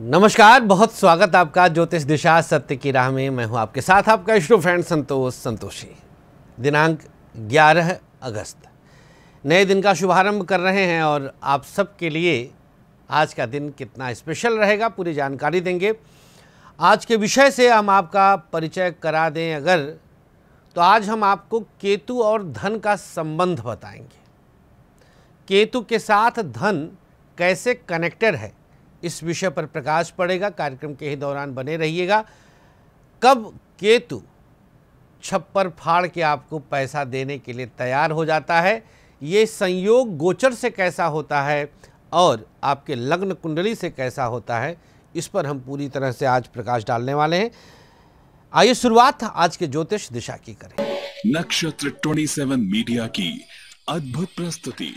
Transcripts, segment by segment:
नमस्कार बहुत स्वागत आपका ज्योतिष दिशा सत्य की राह में मैं हूं आपके साथ आपका इश्रो फ्रेंड संतोष संतोषी दिनांक 11 अगस्त नए दिन का शुभारंभ कर रहे हैं और आप सबके लिए आज का दिन कितना स्पेशल रहेगा पूरी जानकारी देंगे आज के विषय से हम आपका परिचय करा दें अगर तो आज हम आपको केतु और धन का संबंध बताएंगे केतु के साथ धन कैसे कनेक्टेड है इस विषय पर प्रकाश पड़ेगा कार्यक्रम के ही दौरान बने रहिएगा कब केतु छप्पर फाड़ के आपको पैसा देने के लिए तैयार हो जाता है ये संयोग गोचर से कैसा होता है और आपके लग्न कुंडली से कैसा होता है इस पर हम पूरी तरह से आज प्रकाश डालने वाले हैं आइए शुरुआत आज के ज्योतिष दिशा की करें नक्षत्र 27 मीडिया की अद्भुत प्रस्तुति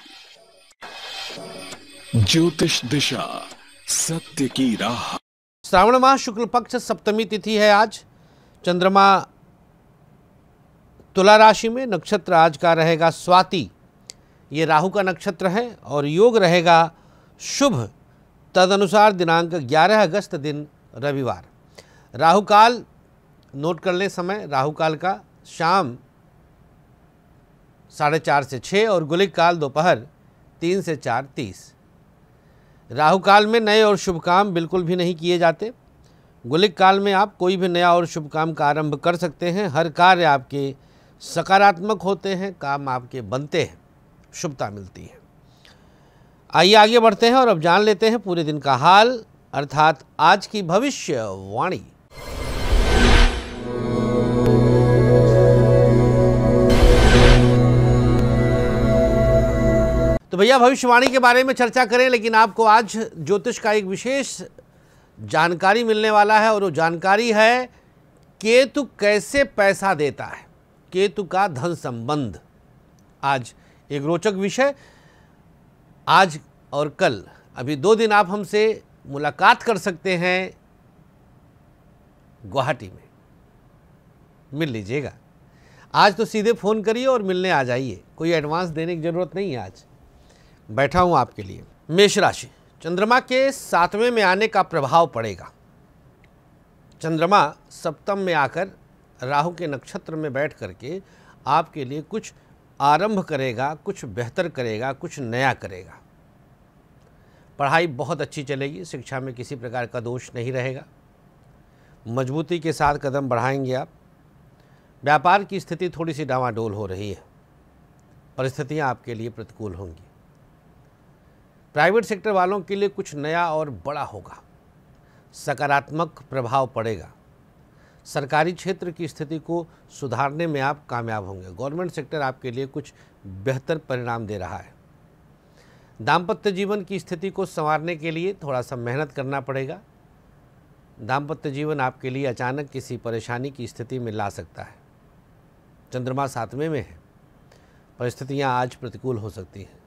ज्योतिष दिशा सत्य की राह श्रावण माह शुक्ल पक्ष सप्तमी तिथि है आज चंद्रमा तुला राशि में नक्षत्र आज का रहेगा स्वाति ये राहु का नक्षत्र है और योग रहेगा शुभ तदनुसार दिनांक 11 अगस्त दिन रविवार राहु काल नोट कर लें समय राहु काल का शाम साढ़े चार से छः और गुलिक काल दोपहर तीन से चार तीस राहु काल में नए और शुभ काम बिल्कुल भी नहीं किए जाते गुलिक काल में आप कोई भी नया और शुभ काम का आरंभ कर सकते हैं हर कार्य आपके सकारात्मक होते हैं काम आपके बनते हैं शुभता मिलती है आइए आगे बढ़ते हैं और अब जान लेते हैं पूरे दिन का हाल अर्थात आज की भविष्यवाणी तो भैया भविष्यवाणी के बारे में चर्चा करें लेकिन आपको आज ज्योतिष का एक विशेष जानकारी मिलने वाला है और वो जानकारी है केतु कैसे पैसा देता है केतु का धन संबंध आज एक रोचक विषय आज और कल अभी दो दिन आप हमसे मुलाकात कर सकते हैं गुवाहाटी में मिल लीजिएगा आज तो सीधे फ़ोन करिए और मिलने आ जाइए कोई एडवांस देने की ज़रूरत नहीं है आज बैठा हूँ आपके लिए मेष राशि चंद्रमा के सातवें में आने का प्रभाव पड़ेगा चंद्रमा सप्तम में आकर राहु के नक्षत्र में बैठ करके आपके लिए कुछ आरंभ करेगा कुछ बेहतर करेगा कुछ नया करेगा पढ़ाई बहुत अच्छी चलेगी शिक्षा में किसी प्रकार का दोष नहीं रहेगा मजबूती के साथ कदम बढ़ाएंगे आप व्यापार की स्थिति थोड़ी सी डावाडोल हो रही है परिस्थितियाँ आपके लिए प्रतिकूल होंगी प्राइवेट सेक्टर वालों के लिए कुछ नया और बड़ा होगा सकारात्मक प्रभाव पड़ेगा सरकारी क्षेत्र की स्थिति को सुधारने में आप कामयाब होंगे गवर्नमेंट सेक्टर आपके लिए कुछ बेहतर परिणाम दे रहा है दाम्पत्य जीवन की स्थिति को संवारने के लिए थोड़ा सा मेहनत करना पड़ेगा दाम्पत्य जीवन आपके लिए अचानक किसी परेशानी की स्थिति में ला सकता है चंद्रमा सातवें में है परिस्थितियाँ आज प्रतिकूल हो सकती हैं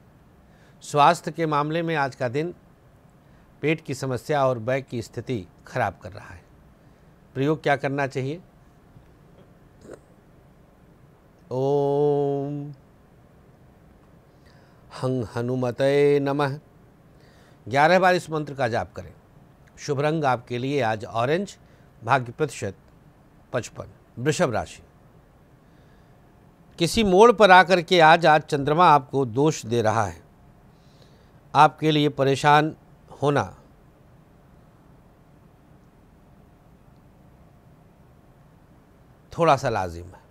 स्वास्थ्य के मामले में आज का दिन पेट की समस्या और बैग की स्थिति खराब कर रहा है प्रयोग क्या करना चाहिए ओम हंग हनुमत नमः ग्यारह बार इस मंत्र का जाप करें शुभ रंग आपके लिए आज ऑरेंज भाग्य प्रतिशत पचपन वृषभ राशि किसी मोड़ पर आकर के आज आज चंद्रमा आपको दोष दे रहा है आपके लिए परेशान होना थोड़ा सा लाजिम है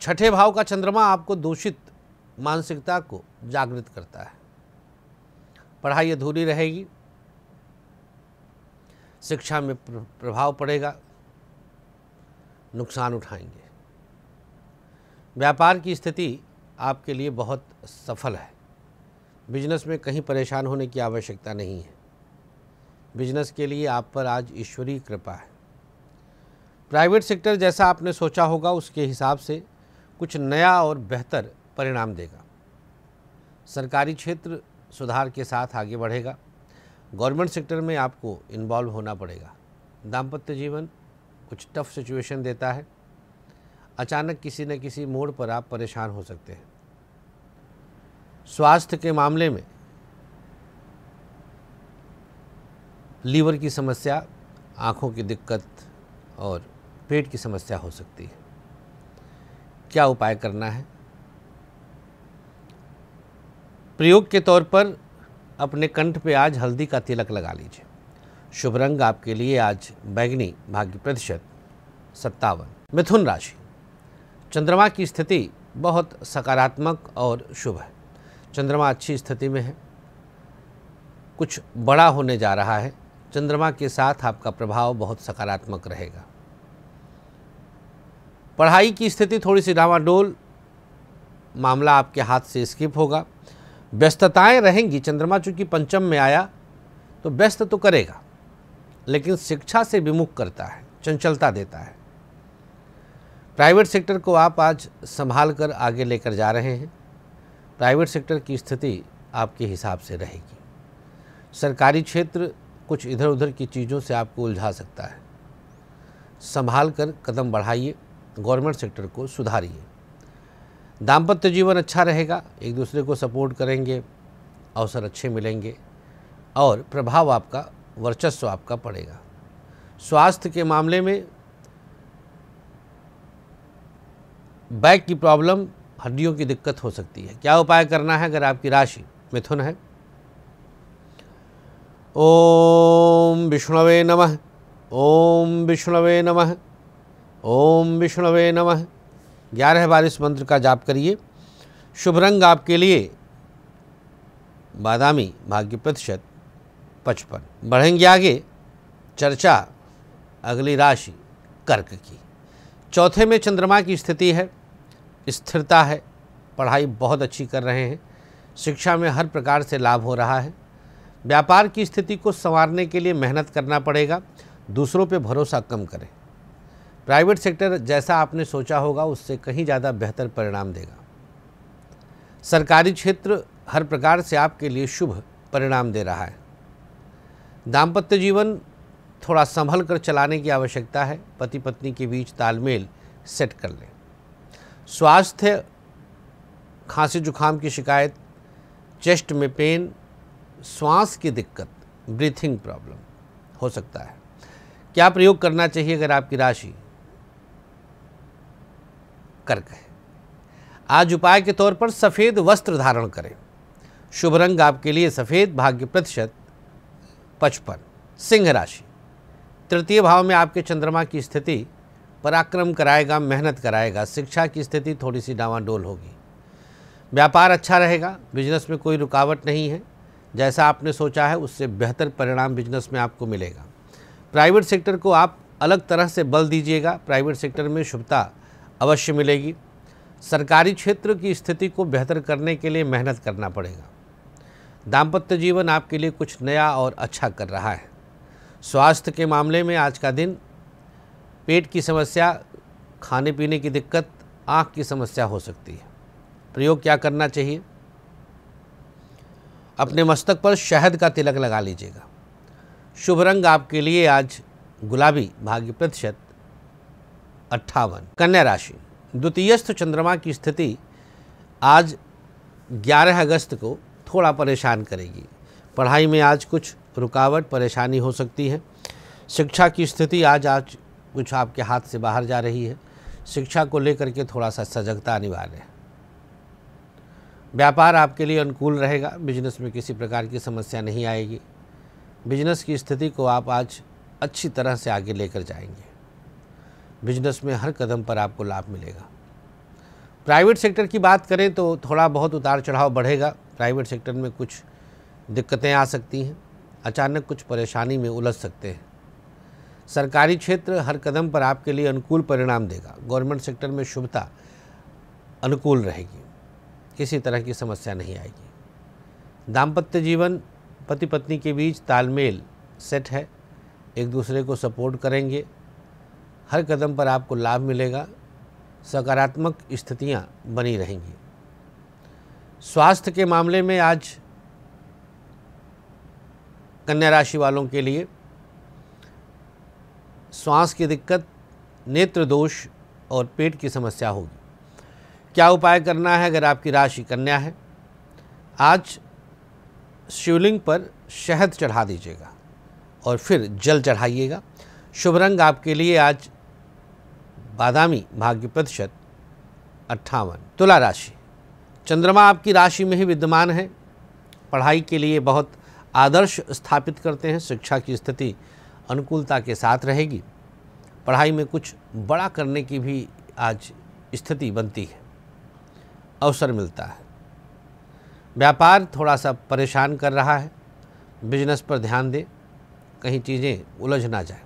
छठे भाव का चंद्रमा आपको दूषित मानसिकता को जागृत करता है पढ़ाई अधूरी रहेगी शिक्षा में प्रभाव पड़ेगा नुकसान उठाएंगे व्यापार की स्थिति आपके लिए बहुत सफल है बिजनेस में कहीं परेशान होने की आवश्यकता नहीं है बिजनेस के लिए आप पर आज ईश्वरीय कृपा है प्राइवेट सेक्टर जैसा आपने सोचा होगा उसके हिसाब से कुछ नया और बेहतर परिणाम देगा सरकारी क्षेत्र सुधार के साथ आगे बढ़ेगा गवर्नमेंट सेक्टर में आपको इन्वॉल्व होना पड़ेगा दाम्पत्य जीवन कुछ टफ सिचुएशन देता है अचानक किसी न किसी मोड़ पर आप परेशान हो सकते हैं स्वास्थ्य के मामले में लीवर की समस्या आँखों की दिक्कत और पेट की समस्या हो सकती है क्या उपाय करना है प्रयोग के तौर पर अपने कंठ पे आज हल्दी का तिलक लगा लीजिए शुभ रंग आपके लिए आज बैगनी भाग्य प्रतिशत सत्तावन मिथुन राशि चंद्रमा की स्थिति बहुत सकारात्मक और शुभ है चंद्रमा अच्छी स्थिति में है कुछ बड़ा होने जा रहा है चंद्रमा के साथ आपका प्रभाव बहुत सकारात्मक रहेगा पढ़ाई की स्थिति थोड़ी सी डावाडोल मामला आपके हाथ से स्किप होगा व्यस्तताएं रहेंगी चंद्रमा चूंकि पंचम में आया तो व्यस्त तो करेगा लेकिन शिक्षा से विमुख करता है चंचलता देता है प्राइवेट सेक्टर को आप आज संभाल कर आगे लेकर जा रहे हैं प्राइवेट सेक्टर की स्थिति आपके हिसाब से रहेगी सरकारी क्षेत्र कुछ इधर उधर की चीज़ों से आपको उलझा सकता है संभाल कर कदम बढ़ाइए गवर्नमेंट सेक्टर को सुधारिए दाम्पत्य जीवन अच्छा रहेगा एक दूसरे को सपोर्ट करेंगे अवसर अच्छे मिलेंगे और प्रभाव आपका वर्चस्व आपका पड़ेगा स्वास्थ्य के मामले में बैक की प्रॉब्लम हड्डियों की दिक्कत हो सकती है क्या उपाय करना है अगर आपकी राशि मिथुन है ओम विष्णुवे नमः ओम विष्णुवे नमः ओम विष्णुवे नमः ग्यारह बार इस मंत्र का जाप करिए शुभ रंग आपके लिए बादामी भाग्य प्रतिशत पचपन बढ़ेंगे आगे चर्चा अगली राशि कर्क की चौथे में चंद्रमा की स्थिति है स्थिरता है पढ़ाई बहुत अच्छी कर रहे हैं शिक्षा में हर प्रकार से लाभ हो रहा है व्यापार की स्थिति को संवारने के लिए मेहनत करना पड़ेगा दूसरों पर भरोसा कम करें प्राइवेट सेक्टर जैसा आपने सोचा होगा उससे कहीं ज़्यादा बेहतर परिणाम देगा सरकारी क्षेत्र हर प्रकार से आपके लिए शुभ परिणाम दे रहा है दाम्पत्य जीवन थोड़ा संभल कर चलाने की आवश्यकता है पति पत्नी के बीच तालमेल सेट कर लें स्वास्थ्य खांसी जुखाम की शिकायत चेस्ट में पेन श्वास की दिक्कत ब्रीथिंग प्रॉब्लम हो सकता है क्या प्रयोग करना चाहिए अगर आपकी राशि कर्क है आज उपाय के तौर पर सफ़ेद वस्त्र धारण करें शुभ रंग आपके लिए सफ़ेद भाग्य प्रतिशत पचपन सिंह राशि तृतीय भाव में आपके चंद्रमा की स्थिति पराक्रम कराएगा मेहनत कराएगा शिक्षा की स्थिति थोड़ी सी डावाडोल होगी व्यापार अच्छा रहेगा बिजनेस में कोई रुकावट नहीं है जैसा आपने सोचा है उससे बेहतर परिणाम बिजनेस में आपको मिलेगा प्राइवेट सेक्टर को आप अलग तरह से बल दीजिएगा प्राइवेट सेक्टर में शुभता अवश्य मिलेगी सरकारी क्षेत्र की स्थिति को बेहतर करने के लिए मेहनत करना पड़ेगा दाम्पत्य जीवन आपके लिए कुछ नया और अच्छा कर रहा है स्वास्थ्य के मामले में आज का दिन पेट की समस्या खाने पीने की दिक्कत आँख की समस्या हो सकती है प्रयोग क्या करना चाहिए अपने मस्तक पर शहद का तिलक लगा लीजिएगा शुभ रंग आपके लिए आज गुलाबी भाग्य प्रतिशत अट्ठावन कन्या राशि द्वितीयस्थ चंद्रमा की स्थिति आज 11 अगस्त को थोड़ा परेशान करेगी पढ़ाई में आज कुछ रुकावट परेशानी हो सकती है शिक्षा की स्थिति आज आज कुछ आपके हाथ से बाहर जा रही है शिक्षा को लेकर के थोड़ा सा सजगता अनिवार्य है व्यापार आपके लिए अनुकूल रहेगा बिजनेस में किसी प्रकार की समस्या नहीं आएगी बिजनेस की स्थिति को आप आज अच्छी तरह से आगे लेकर जाएंगे बिजनेस में हर कदम पर आपको लाभ मिलेगा प्राइवेट सेक्टर की बात करें तो थोड़ा बहुत उतार चढ़ाव बढ़ेगा प्राइवेट सेक्टर में कुछ दिक्कतें आ सकती हैं अचानक कुछ परेशानी में उलझ सकते हैं सरकारी क्षेत्र हर कदम पर आपके लिए अनुकूल परिणाम देगा गवर्नमेंट सेक्टर में शुभता अनुकूल रहेगी किसी तरह की समस्या नहीं आएगी दाम्पत्य जीवन पति पत्नी के बीच तालमेल सेट है एक दूसरे को सपोर्ट करेंगे हर कदम पर आपको लाभ मिलेगा सकारात्मक स्थितियाँ बनी रहेंगी स्वास्थ्य के मामले में आज कन्या राशि वालों के लिए श्वास की दिक्कत नेत्र दोष और पेट की समस्या होगी क्या उपाय करना है अगर आपकी राशि कन्या है आज शिवलिंग पर शहद चढ़ा दीजिएगा और फिर जल चढ़ाइएगा शुभ रंग आपके लिए आज बादामी भाग्य प्रतिशत अट्ठावन तुला राशि चंद्रमा आपकी राशि में ही विद्यमान है पढ़ाई के लिए बहुत आदर्श स्थापित करते हैं शिक्षा की स्थिति अनुकूलता के साथ रहेगी पढ़ाई में कुछ बड़ा करने की भी आज स्थिति बनती है अवसर मिलता है व्यापार थोड़ा सा परेशान कर रहा है बिजनेस पर ध्यान दें कहीं चीज़ें उलझ ना जाए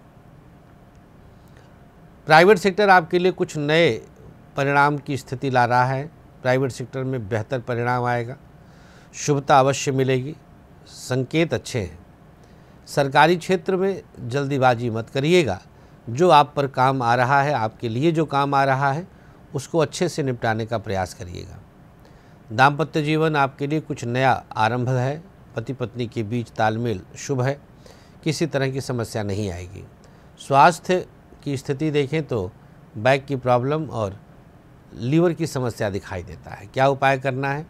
प्राइवेट सेक्टर आपके लिए कुछ नए परिणाम की स्थिति ला रहा है प्राइवेट सेक्टर में बेहतर परिणाम आएगा शुभता अवश्य मिलेगी संकेत अच्छे हैं सरकारी क्षेत्र में जल्दीबाजी मत करिएगा जो आप पर काम आ रहा है आपके लिए जो काम आ रहा है उसको अच्छे से निपटाने का प्रयास करिएगा दाम्पत्य जीवन आपके लिए कुछ नया आरंभ है पति पत्नी के बीच तालमेल शुभ है किसी तरह की समस्या नहीं आएगी स्वास्थ्य की स्थिति देखें तो बैक की प्रॉब्लम और लीवर की समस्या दिखाई देता है क्या उपाय करना है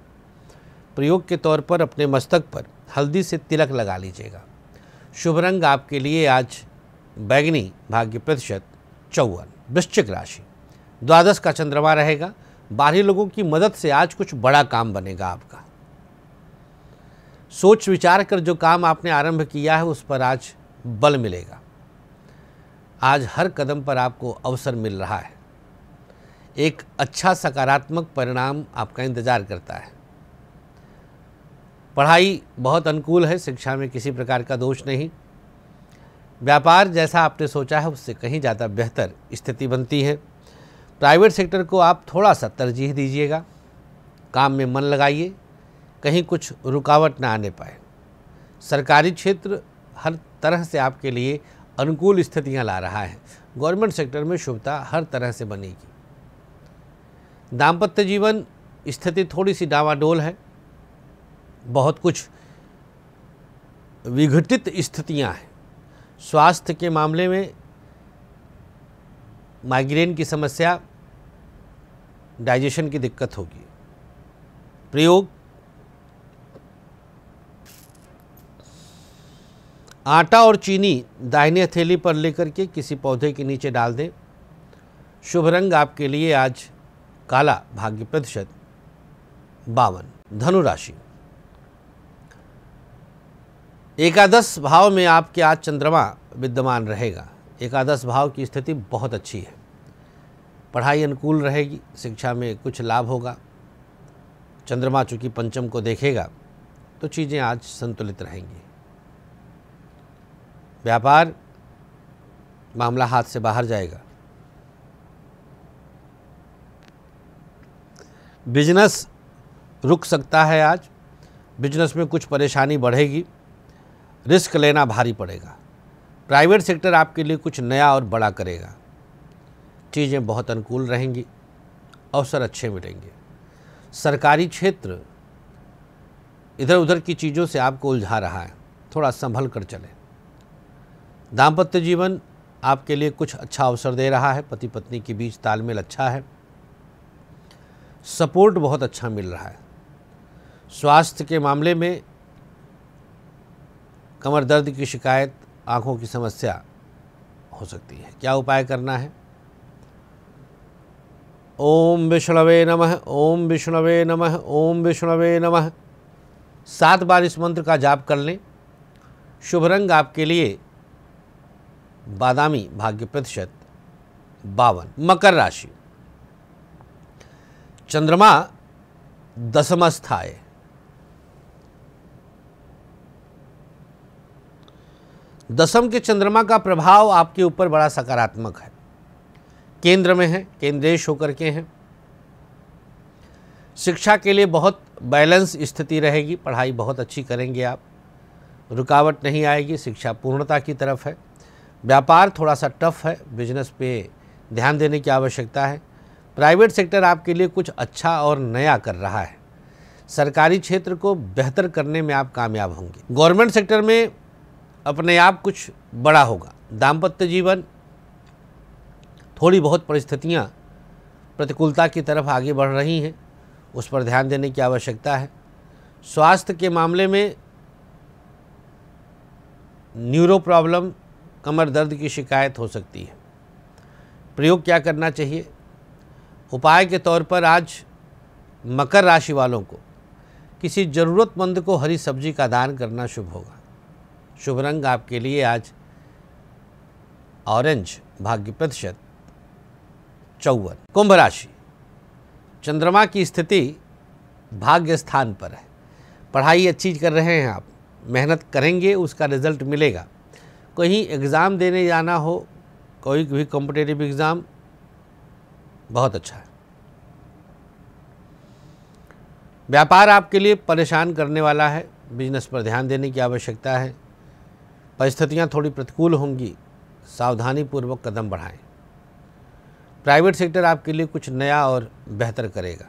प्रयोग के तौर पर अपने मस्तक पर हल्दी से तिलक लगा लीजिएगा शुभ रंग आपके लिए आज बैगनी भाग्य प्रतिशत चौवन वृश्चिक राशि द्वादश का चंद्रमा रहेगा बाहरी लोगों की मदद से आज कुछ बड़ा काम बनेगा आपका सोच विचार कर जो काम आपने आरंभ किया है उस पर आज बल मिलेगा आज हर कदम पर आपको अवसर मिल रहा है एक अच्छा सकारात्मक परिणाम आपका इंतजार करता है पढ़ाई बहुत अनुकूल है शिक्षा में किसी प्रकार का दोष नहीं व्यापार जैसा आपने सोचा है उससे कहीं ज़्यादा बेहतर स्थिति बनती है प्राइवेट सेक्टर को आप थोड़ा सा तरजीह दीजिएगा काम में मन लगाइए कहीं कुछ रुकावट ना आने पाए सरकारी क्षेत्र हर तरह से आपके लिए अनुकूल स्थितियां ला रहा है गवर्नमेंट सेक्टर में शुभता हर तरह से बनेगी दाम्पत्य जीवन स्थिति थोड़ी सी डावाडोल है बहुत कुछ विघटित स्थितियां हैं स्वास्थ्य के मामले में माइग्रेन की समस्या डाइजेशन की दिक्कत होगी प्रयोग आटा और चीनी दाहिने हथेली पर लेकर के किसी पौधे के नीचे डाल दें शुभ रंग आपके लिए आज काला भाग्य प्रतिशत बावन धनुराशि एकादश भाव में आपके आज चंद्रमा विद्यमान रहेगा एकादश भाव की स्थिति बहुत अच्छी है पढ़ाई अनुकूल रहेगी शिक्षा में कुछ लाभ होगा चंद्रमा चूँकि पंचम को देखेगा तो चीज़ें आज संतुलित रहेंगी व्यापार मामला हाथ से बाहर जाएगा बिजनेस रुक सकता है आज बिजनेस में कुछ परेशानी बढ़ेगी रिस्क लेना भारी पड़ेगा प्राइवेट सेक्टर आपके लिए कुछ नया और बड़ा करेगा चीज़ें बहुत अनुकूल रहेंगी अवसर अच्छे मिलेंगे सरकारी क्षेत्र इधर उधर की चीज़ों से आपको उलझा रहा है थोड़ा संभल कर चलें दाम्पत्य जीवन आपके लिए कुछ अच्छा अवसर दे रहा है पति पत्नी के बीच तालमेल अच्छा है सपोर्ट बहुत अच्छा मिल रहा है स्वास्थ्य के मामले में कमर दर्द की शिकायत आँखों की समस्या हो सकती है क्या उपाय करना है ओम विष्णवे नमः ओम विष्णवे नमः ओम विष्णवे नमः सात बार इस मंत्र का जाप कर लें शुभ रंग आपके लिए बादामी भाग्य प्रतिशत बावन मकर राशि चंद्रमा दसम स्थाए दसम के चंद्रमा का प्रभाव आपके ऊपर बड़ा सकारात्मक है केंद्र में है केंद्रेश होकर के हैं शिक्षा के लिए बहुत बैलेंस स्थिति रहेगी पढ़ाई बहुत अच्छी करेंगे आप रुकावट नहीं आएगी शिक्षा पूर्णता की तरफ है व्यापार थोड़ा सा टफ है बिजनेस पे ध्यान देने की आवश्यकता है प्राइवेट सेक्टर आपके लिए कुछ अच्छा और नया कर रहा है सरकारी क्षेत्र को बेहतर करने में आप कामयाब होंगे गवर्नमेंट सेक्टर में अपने आप कुछ बड़ा होगा दाम्पत्य जीवन थोड़ी बहुत परिस्थितियाँ प्रतिकूलता की तरफ आगे बढ़ रही हैं उस पर ध्यान देने की आवश्यकता है स्वास्थ्य के मामले में न्यूरो प्रॉब्लम कमर दर्द की शिकायत हो सकती है प्रयोग क्या करना चाहिए उपाय के तौर पर आज मकर राशि वालों को किसी ज़रूरतमंद को हरी सब्जी का दान करना शुभ होगा शुभ रंग आपके लिए आज ऑरेंज भाग्य प्रतिशत चौवन कुंभ राशि चंद्रमा की स्थिति भाग्य स्थान पर है पढ़ाई अच्छी कर रहे हैं आप मेहनत करेंगे उसका रिजल्ट मिलेगा कहीं एग्ज़ाम देने जाना हो कोई भी कॉम्पिटेटिव एग्ज़ाम बहुत अच्छा है व्यापार आपके लिए परेशान करने वाला है बिजनेस पर ध्यान देने की आवश्यकता है परिस्थितियाँ थोड़ी प्रतिकूल होंगी सावधानी पूर्वक कदम बढ़ाएं प्राइवेट सेक्टर आपके लिए कुछ नया और बेहतर करेगा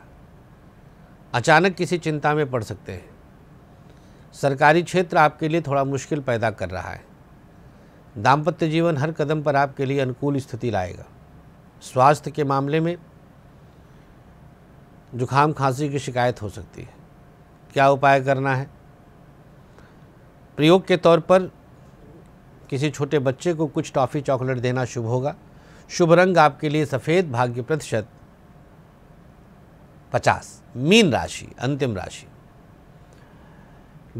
अचानक किसी चिंता में पड़ सकते हैं सरकारी क्षेत्र आपके लिए थोड़ा मुश्किल पैदा कर रहा है दाम्पत्य जीवन हर कदम पर आपके लिए अनुकूल स्थिति लाएगा स्वास्थ्य के मामले में जुखाम खांसी की शिकायत हो सकती है क्या उपाय करना है प्रयोग के तौर पर किसी छोटे बच्चे को कुछ टॉफ़ी चॉकलेट देना शुभ होगा शुभ रंग आपके लिए सफ़ेद भाग्य प्रतिशत पचास मीन राशि अंतिम राशि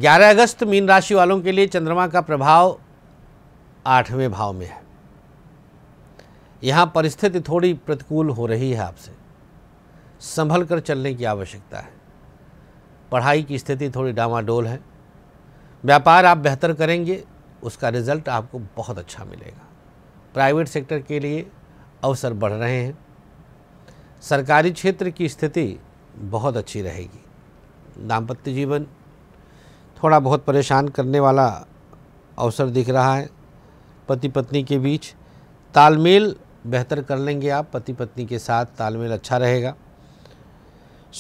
11 अगस्त मीन राशि वालों के लिए चंद्रमा का प्रभाव आठवें भाव में है यहाँ परिस्थिति थोड़ी प्रतिकूल हो रही है आपसे संभल कर चलने की आवश्यकता है पढ़ाई की स्थिति थोड़ी डामाडोल है व्यापार आप बेहतर करेंगे उसका रिज़ल्ट आपको बहुत अच्छा मिलेगा प्राइवेट सेक्टर के लिए अवसर बढ़ रहे हैं सरकारी क्षेत्र की स्थिति बहुत अच्छी रहेगी दाम्पत्य जीवन थोड़ा बहुत परेशान करने वाला अवसर दिख रहा है पति पत्नी के बीच तालमेल बेहतर कर लेंगे आप पति पत्नी के साथ तालमेल अच्छा रहेगा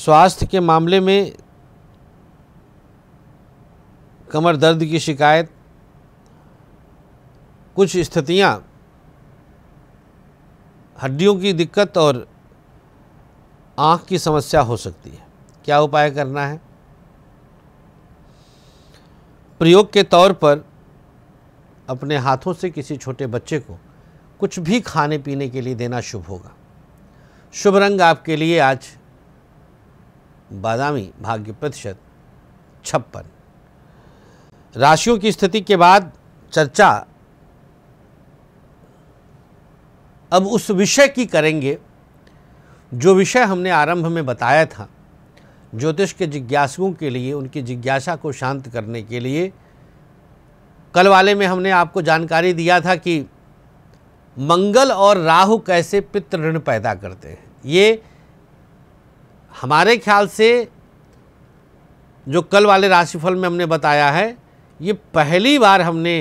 स्वास्थ्य के मामले में कमर दर्द की शिकायत कुछ स्थितियाँ हड्डियों की दिक्कत और आँख की समस्या हो सकती है क्या उपाय करना है प्रयोग के तौर पर अपने हाथों से किसी छोटे बच्चे को कुछ भी खाने पीने के लिए देना शुभ होगा शुभ रंग आपके लिए आज बादामी भाग्य प्रतिशत छप्पन राशियों की स्थिति के बाद चर्चा अब उस विषय की करेंगे जो विषय हमने आरंभ में बताया था ज्योतिष के जिज्ञासुओं के लिए उनकी जिज्ञासा को शांत करने के लिए कल वाले में हमने आपको जानकारी दिया था कि मंगल और राहु कैसे पित्र ऋण पैदा करते हैं ये हमारे ख्याल से जो कल वाले राशिफल में हमने बताया है ये पहली बार हमने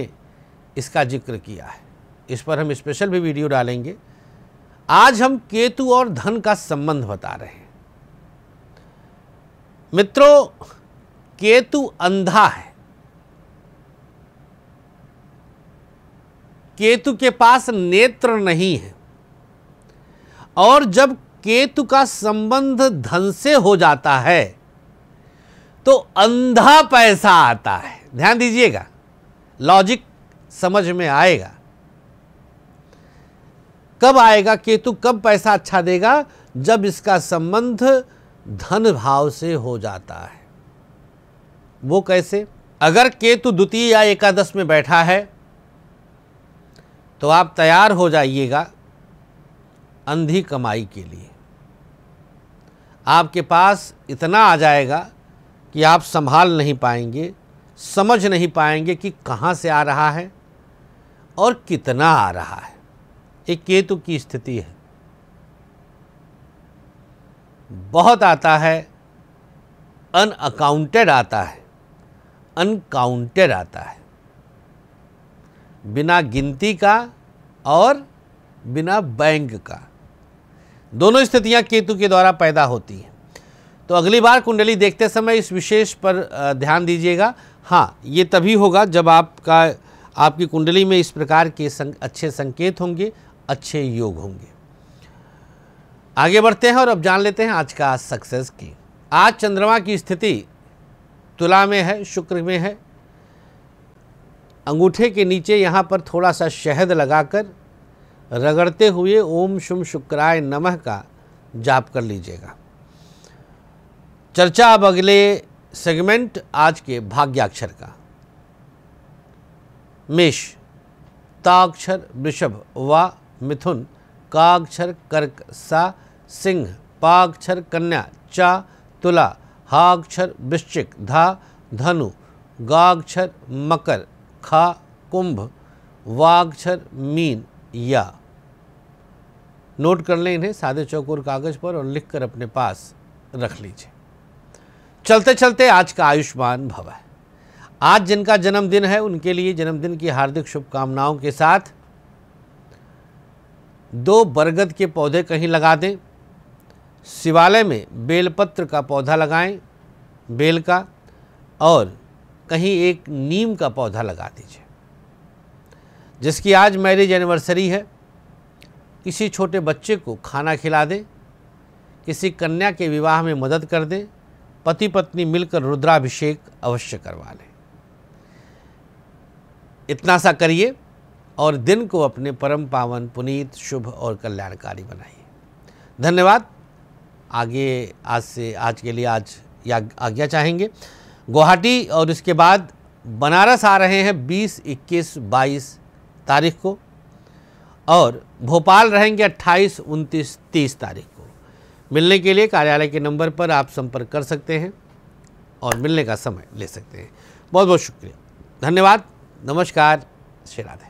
इसका जिक्र किया है इस पर हम स्पेशल भी वीडियो डालेंगे आज हम केतु और धन का संबंध बता रहे हैं मित्रों केतु अंधा है केतु के पास नेत्र नहीं है और जब केतु का संबंध धन से हो जाता है तो अंधा पैसा आता है ध्यान दीजिएगा लॉजिक समझ में आएगा कब आएगा केतु कब पैसा अच्छा देगा जब इसका संबंध धन भाव से हो जाता है वो कैसे अगर केतु द्वितीय या एकादश में बैठा है तो आप तैयार हो जाइएगा अंधी कमाई के लिए आपके पास इतना आ जाएगा कि आप संभाल नहीं पाएंगे समझ नहीं पाएंगे कि कहां से आ रहा है और कितना आ रहा है एक केतु की स्थिति है बहुत आता है अनअकाउंटेड आता है अनकाउंटेड आता है बिना गिनती का और बिना बैंक का दोनों स्थितियां केतु के द्वारा पैदा होती हैं तो अगली बार कुंडली देखते समय इस विशेष पर ध्यान दीजिएगा हाँ ये तभी होगा जब आपका आपकी कुंडली में इस प्रकार के संग, अच्छे संकेत होंगे अच्छे योग होंगे आगे बढ़ते हैं और अब जान लेते हैं आज का सक्सेस की आज चंद्रमा की स्थिति तुला में है शुक्र में है अंगूठे के नीचे यहाँ पर थोड़ा सा शहद लगाकर रगड़ते हुए ओम शुम शुक्राय नमः का जाप कर लीजिएगा चर्चा अब अगले सेगमेंट आज के भाग्याक्षर का मेष ताक्षर वृषभ व मिथुन काक्षर कर्क सा सिंह पाक्षर कन्या चा तुला हाक्षर वृश्चिक धा धनु गाक्षर मकर खा कुंभ वाक्षर मीन या नोट कर लें इन्हें सादे चौकोर कागज पर और लिखकर अपने पास रख लीजिए चलते चलते आज का आयुष्मान भव है आज जिनका जन्मदिन है उनके लिए जन्मदिन की हार्दिक शुभकामनाओं के साथ दो बरगद के पौधे कहीं लगा दें शिवालय में बेलपत्र का पौधा लगाएं बेल का और कहीं एक नीम का पौधा लगा दीजिए जिसकी आज मैरिज एनिवर्सरी है किसी छोटे बच्चे को खाना खिला दें किसी कन्या के विवाह में मदद कर दें पति पत्नी मिलकर रुद्राभिषेक अवश्य करवा लें इतना सा करिए और दिन को अपने परम पावन पुनीत शुभ और कल्याणकारी बनाइए धन्यवाद आगे आज से आज के लिए आज या आज्ञा चाहेंगे गुवाहाटी और इसके बाद बनारस आ रहे हैं 20, 21, 22 तारीख को और भोपाल रहेंगे 28, 29, 30 तारीख को मिलने के लिए कार्यालय के नंबर पर आप संपर्क कर सकते हैं और मिलने का समय ले सकते हैं बहुत बहुत शुक्रिया धन्यवाद नमस्कार श्री राधे